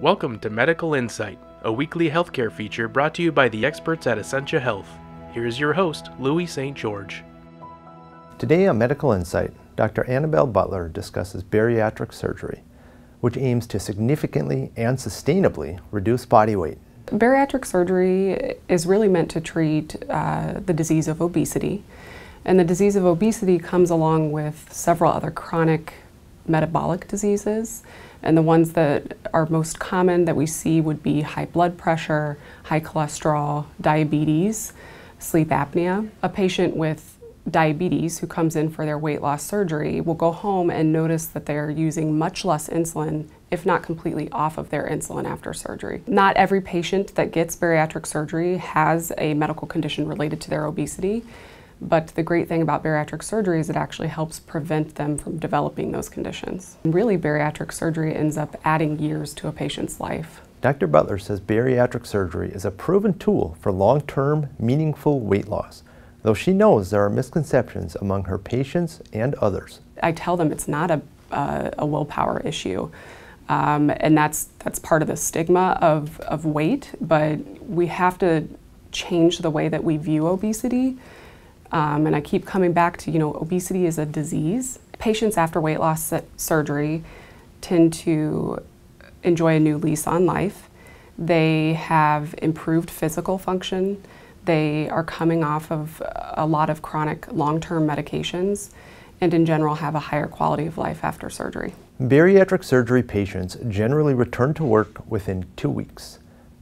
Welcome to Medical Insight, a weekly healthcare feature brought to you by the experts at Essentia Health. Here's your host, Louis St. George. Today on Medical Insight, Dr. Annabelle Butler discusses bariatric surgery, which aims to significantly and sustainably reduce body weight. Bariatric surgery is really meant to treat uh, the disease of obesity. And the disease of obesity comes along with several other chronic metabolic diseases. And the ones that are most common that we see would be high blood pressure, high cholesterol, diabetes, sleep apnea. A patient with diabetes who comes in for their weight loss surgery will go home and notice that they're using much less insulin, if not completely off of their insulin after surgery. Not every patient that gets bariatric surgery has a medical condition related to their obesity. But the great thing about bariatric surgery is it actually helps prevent them from developing those conditions. And really, bariatric surgery ends up adding years to a patient's life. Dr. Butler says bariatric surgery is a proven tool for long-term, meaningful weight loss, though she knows there are misconceptions among her patients and others. I tell them it's not a, uh, a willpower issue. Um, and that's, that's part of the stigma of, of weight, but we have to change the way that we view obesity. Um, and I keep coming back to, you know, obesity is a disease. Patients after weight loss surgery tend to enjoy a new lease on life. They have improved physical function. They are coming off of a lot of chronic long term medications and, in general, have a higher quality of life after surgery. Bariatric surgery patients generally return to work within two weeks.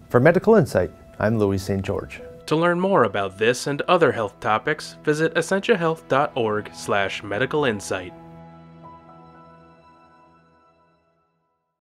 For Medical Insight, I'm Louis St. George. To learn more about this and other health topics, visit essentiahealth.org slash medicalinsight.